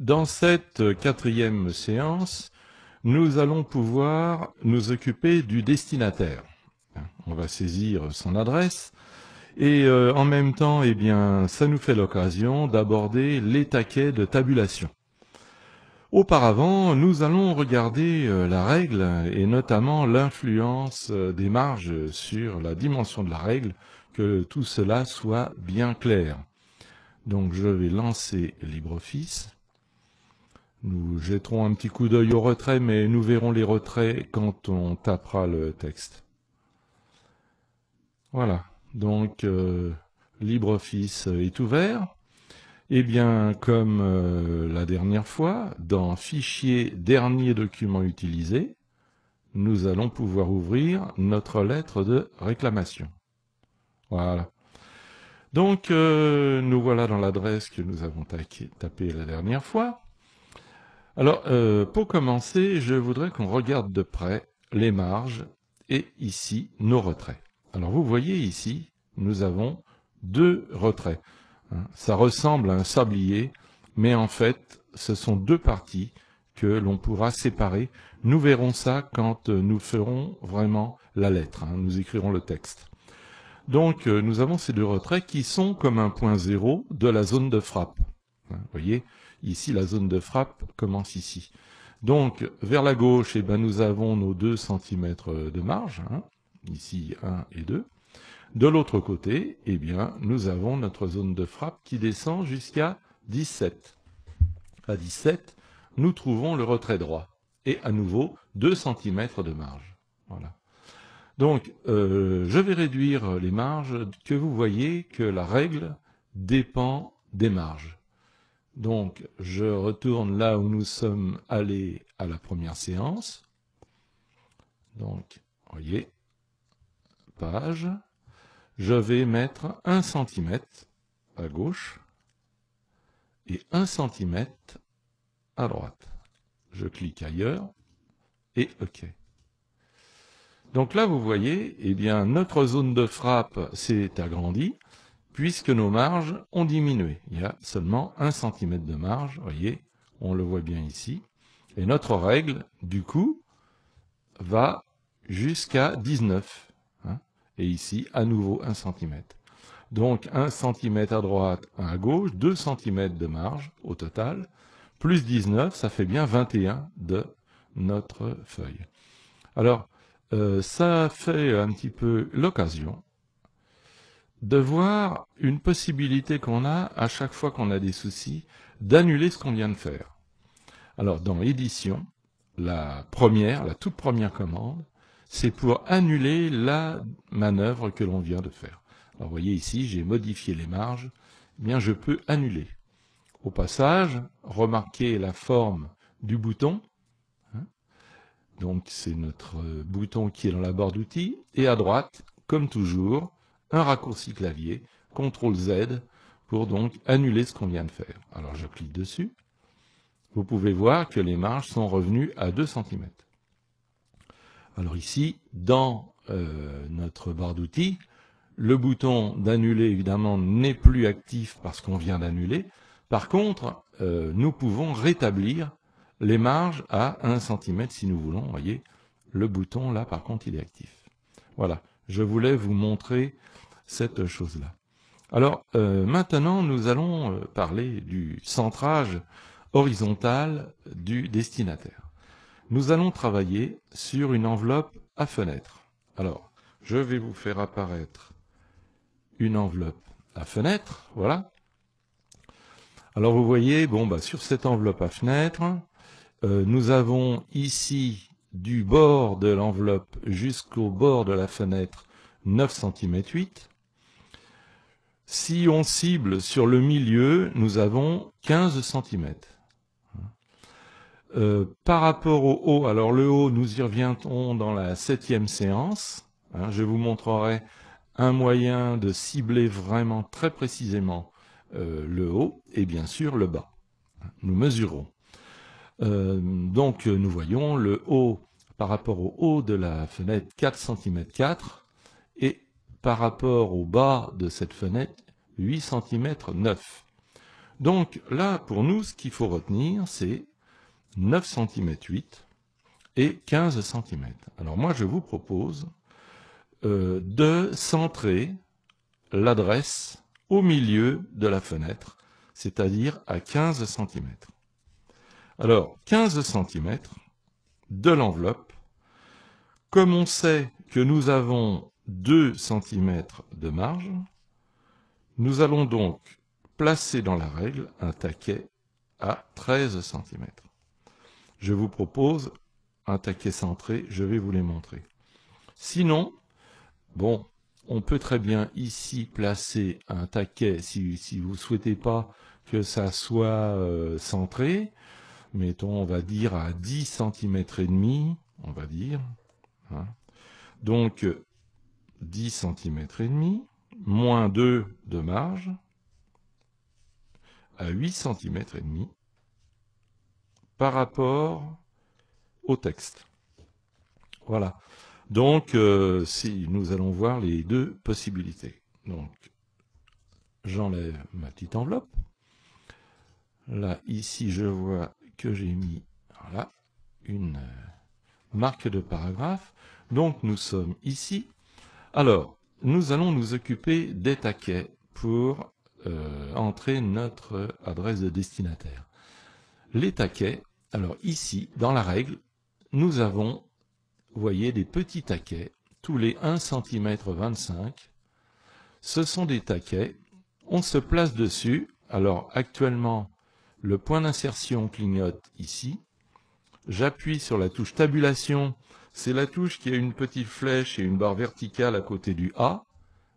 Dans cette quatrième séance, nous allons pouvoir nous occuper du destinataire. On va saisir son adresse et euh, en même temps, eh bien, ça nous fait l'occasion d'aborder les taquets de tabulation. Auparavant, nous allons regarder euh, la règle et notamment l'influence euh, des marges sur la dimension de la règle, que tout cela soit bien clair. Donc je vais lancer LibreOffice. Nous jetterons un petit coup d'œil au retrait, mais nous verrons les retraits quand on tapera le texte. Voilà, donc euh, LibreOffice est ouvert. Et eh bien, comme euh, la dernière fois, dans Fichier dernier document utilisé, nous allons pouvoir ouvrir notre lettre de réclamation. Voilà. Donc, euh, nous voilà dans l'adresse que nous avons tapée la dernière fois. Alors, euh, pour commencer, je voudrais qu'on regarde de près les marges et ici nos retraits. Alors vous voyez ici, nous avons deux retraits. Hein, ça ressemble à un sablier, mais en fait, ce sont deux parties que l'on pourra séparer. Nous verrons ça quand euh, nous ferons vraiment la lettre, hein, nous écrirons le texte. Donc, euh, nous avons ces deux retraits qui sont comme un point zéro de la zone de frappe. Hein, vous voyez, Ici, la zone de frappe commence ici. Donc, vers la gauche, eh ben, nous avons nos 2 cm de marge, hein. ici 1 et 2. De l'autre côté, eh bien, nous avons notre zone de frappe qui descend jusqu'à 17. À 17, nous trouvons le retrait droit, et à nouveau 2 cm de marge. Voilà. Donc, euh, je vais réduire les marges, que vous voyez que la règle dépend des marges. Donc, je retourne là où nous sommes allés à la première séance. Donc, voyez, page. Je vais mettre 1 cm à gauche et 1 cm à droite. Je clique ailleurs et OK. Donc là, vous voyez, et eh bien, notre zone de frappe s'est agrandie puisque nos marges ont diminué. Il y a seulement 1 cm de marge, voyez, on le voit bien ici. Et notre règle, du coup, va jusqu'à 19. Hein, et ici, à nouveau 1 cm. Donc 1 cm à droite, 1 à gauche, 2 cm de marge au total, plus 19, ça fait bien 21 de notre feuille. Alors, euh, ça fait un petit peu l'occasion de voir une possibilité qu'on a à chaque fois qu'on a des soucis d'annuler ce qu'on vient de faire. Alors dans édition, la première, la toute première commande, c'est pour annuler la manœuvre que l'on vient de faire. Alors vous voyez ici, j'ai modifié les marges, eh bien je peux annuler. Au passage, remarquez la forme du bouton. Hein. Donc c'est notre bouton qui est dans la barre d'outils. Et à droite, comme toujours, un raccourci clavier, CTRL Z, pour donc annuler ce qu'on vient de faire. Alors je clique dessus. Vous pouvez voir que les marges sont revenues à 2 cm. Alors ici, dans euh, notre barre d'outils, le bouton d'annuler évidemment n'est plus actif parce qu'on vient d'annuler. Par contre, euh, nous pouvons rétablir les marges à 1 cm si nous voulons. Vous voyez, le bouton là par contre il est actif. Voilà je voulais vous montrer cette chose-là. Alors euh, maintenant, nous allons euh, parler du centrage horizontal du destinataire. Nous allons travailler sur une enveloppe à fenêtre. Alors, je vais vous faire apparaître une enveloppe à fenêtre, voilà. Alors vous voyez, bon, bah, sur cette enveloppe à fenêtre, euh, nous avons ici du bord de l'enveloppe jusqu'au bord de la fenêtre 9 cm 8. Si on cible sur le milieu, nous avons 15 cm. Euh, par rapport au haut, alors le haut, nous y reviendrons dans la septième séance. Hein. je vous montrerai un moyen de cibler vraiment très précisément euh, le haut et bien sûr le bas. Nous mesurons. Euh, donc nous voyons le haut par rapport au haut de la fenêtre 4 cm 4 et par rapport au bas de cette fenêtre, 8 cm 9. Donc là, pour nous, ce qu'il faut retenir, c'est 9 cm 8 et 15 cm. Alors moi, je vous propose euh, de centrer l'adresse au milieu de la fenêtre, c'est-à-dire à 15 cm. Alors, 15 cm de l'enveloppe, comme on sait que nous avons 2 cm de marge. Nous allons donc placer dans la règle un taquet à 13 cm. Je vous propose un taquet centré, je vais vous les montrer. Sinon, bon, on peut très bien ici placer un taquet si, vous ne souhaitez pas que ça soit euh, centré. Mettons, on va dire à 10 cm et demi, on va dire. Hein. Donc, 10 cm et demi, moins 2 de marge, à 8 cm et demi par rapport au texte. Voilà. Donc, euh, si nous allons voir les deux possibilités. Donc, j'enlève ma petite enveloppe. Là, ici, je vois que j'ai mis une euh, marque de paragraphe. Donc, nous sommes ici alors, nous allons nous occuper des taquets pour euh, entrer notre adresse de destinataire. Les taquets, alors ici, dans la règle, nous avons, vous voyez, des petits taquets, tous les 1 cm 25. Ce sont des taquets, on se place dessus, alors actuellement, le point d'insertion clignote ici, j'appuie sur la touche tabulation c'est la touche qui a une petite flèche et une barre verticale à côté du A.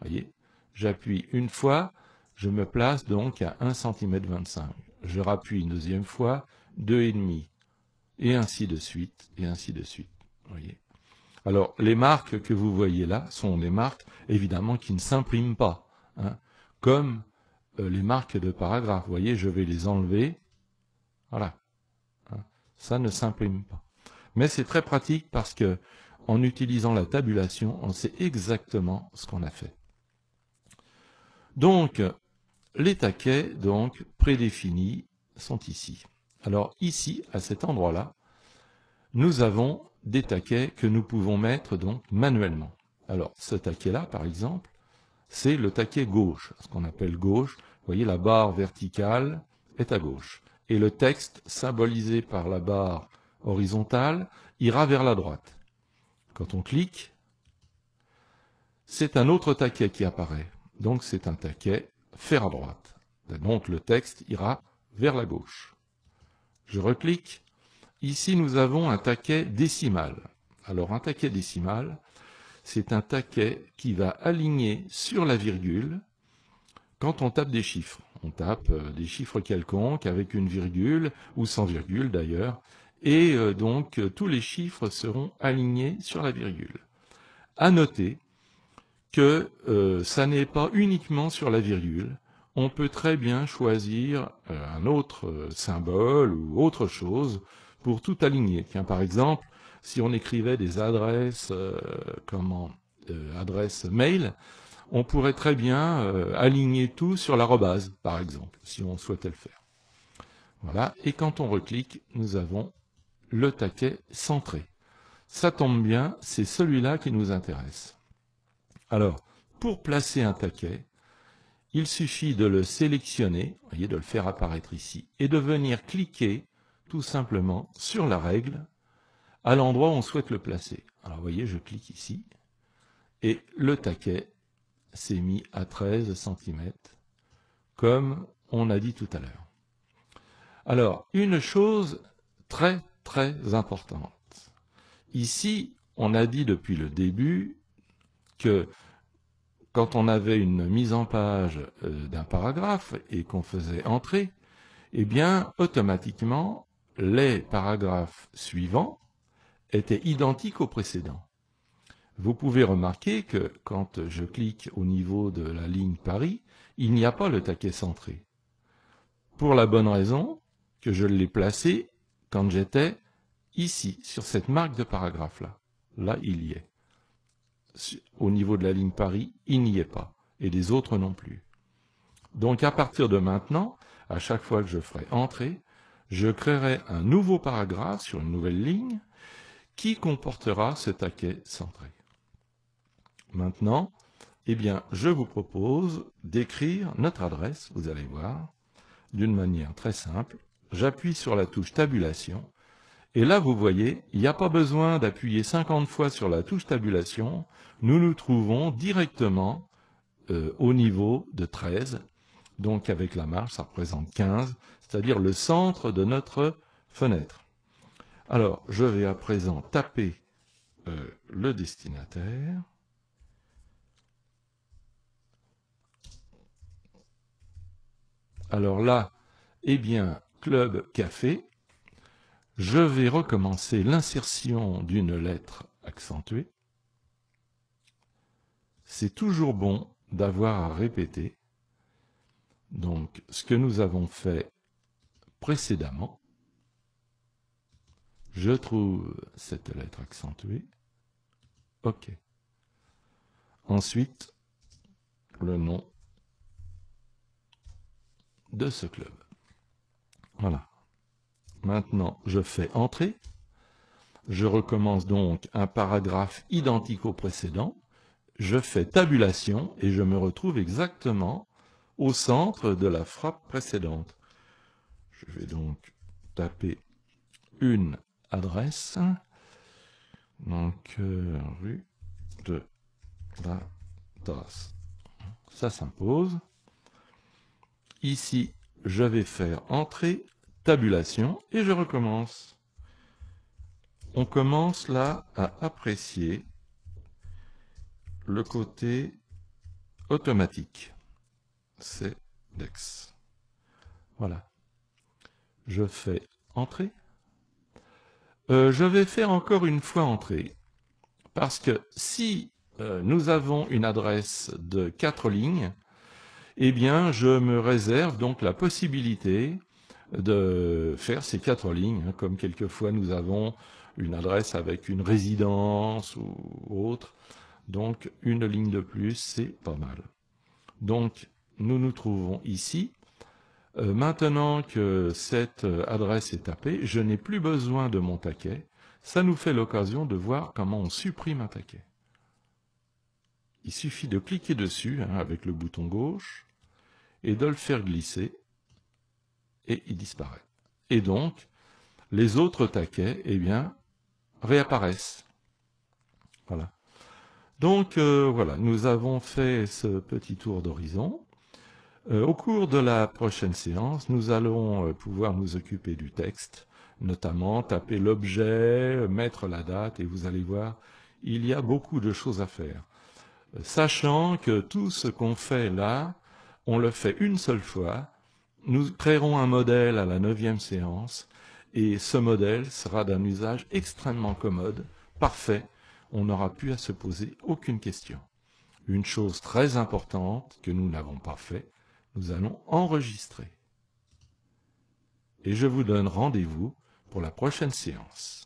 voyez J'appuie une fois, je me place donc à 1 cm. Je rappuie une deuxième fois, 2,5, et ainsi de suite, et ainsi de suite. voyez Alors, les marques que vous voyez là sont des marques, évidemment, qui ne s'impriment pas, hein, comme euh, les marques de paragraphe. Vous voyez, je vais les enlever. Voilà. Hein. ça ne s'imprime pas. Mais c'est très pratique parce que en utilisant la tabulation, on sait exactement ce qu'on a fait. Donc, les taquets donc prédéfinis sont ici. Alors ici, à cet endroit-là, nous avons des taquets que nous pouvons mettre donc manuellement. Alors ce taquet-là, par exemple, c'est le taquet gauche, ce qu'on appelle gauche. Vous voyez, la barre verticale est à gauche. Et le texte symbolisé par la barre horizontale ira vers la droite. Quand on clique, c'est un autre taquet qui apparaît. Donc c'est un taquet fer à droite. Donc le texte ira vers la gauche. Je reclique. Ici, nous avons un taquet décimal. Alors un taquet décimal, c'est un taquet qui va aligner sur la virgule quand on tape des chiffres. On tape euh, des chiffres quelconques avec une virgule ou sans virgule d'ailleurs, et euh, donc euh, tous les chiffres seront alignés sur la virgule. À noter que euh, ça n'est pas uniquement sur la virgule, on peut très bien choisir un autre symbole ou autre chose pour tout aligner. par exemple, si on écrivait des adresses, comment, adresses mail, on pourrait très bien aligner tout sur l'arrobase, par exemple, si on souhaitait le faire. Voilà, et quand on reclique, nous avons le taquet centré. Ça tombe bien, c'est celui-là qui nous intéresse. Alors, pour placer un taquet, il suffit de le sélectionner, voyez, de le faire apparaître ici, et de venir cliquer tout simplement sur la règle à l'endroit où on souhaite le placer. Alors, vous voyez, je clique ici, et le taquet s'est mis à 13 cm, comme on a dit tout à l'heure. Alors, une chose très très importante. Ici, on a dit depuis le début que quand on avait une mise en page euh, d'un paragraphe et qu'on faisait entrer, eh bien, automatiquement, les paragraphes suivants étaient identiques aux précédents. Vous pouvez remarquer que quand je clique au niveau de la ligne Paris, il n'y a pas le taquet centré. Pour la bonne raison que je l'ai placé quand j'étais ici, sur cette marque de paragraphe-là. Là, il y est. Au niveau de la ligne Paris, il n'y est pas. Et les autres non plus. Donc à partir de maintenant, à chaque fois que je ferai entrer, je créerai un nouveau paragraphe sur une nouvelle ligne qui comportera ce taquet centré. Maintenant, eh bien, je vous propose d'écrire notre adresse, vous allez voir, d'une manière très simple. J'appuie sur la touche Tabulation. Et là, vous voyez, il n'y a pas besoin d'appuyer 50 fois sur la touche Tabulation. Nous nous trouvons directement euh, au niveau de 13. Donc avec la marge, ça représente 15, c'est-à-dire le centre de notre fenêtre. Alors, je vais à présent taper euh, le destinataire. Alors là, eh bien, Club Café, je vais recommencer l'insertion d'une lettre accentuée. C'est toujours bon d'avoir à répéter donc ce que nous avons fait précédemment. Je trouve cette lettre accentuée. OK. Ensuite, le nom de ce club. Voilà. Maintenant, je fais entrer. Je recommence donc un paragraphe identique au précédent. Je fais tabulation et je me retrouve exactement au centre de la frappe précédente. Je vais donc taper une adresse, donc euh, rue de la Tasse. Ça s'impose. Ici, je vais faire entrée, tabulation, et je recommence. On commence là à apprécier le côté automatique. C'est Dex. Voilà. Je fais entrée. Euh, je vais faire encore une fois entrée, parce que si euh, nous avons une adresse de 4 lignes, eh bien, je me réserve donc la possibilité de faire ces quatre lignes, hein, comme quelquefois nous avons une adresse avec une résidence ou autre. Donc, une ligne de plus, c'est pas mal. Donc, nous nous trouvons ici. Euh, maintenant que cette adresse est tapée, je n'ai plus besoin de mon taquet. Ça nous fait l'occasion de voir comment on supprime un taquet. Il suffit de cliquer dessus hein, avec le bouton gauche et de le faire glisser, et il disparaît. Et donc, les autres taquets, eh bien, réapparaissent. Voilà. Donc, euh, voilà, nous avons fait ce petit tour d'horizon. Euh, au cours de la prochaine séance, nous allons euh, pouvoir nous occuper du texte, notamment taper l'objet, mettre la date, et vous allez voir, il y a beaucoup de choses à faire. Sachant que tout ce qu'on fait là, on le fait une seule fois, nous créerons un modèle à la neuvième séance, et ce modèle sera d'un usage extrêmement commode, parfait, on n'aura plus à se poser aucune question. Une chose très importante que nous n'avons pas fait, nous allons enregistrer. Et je vous donne rendez-vous pour la prochaine séance.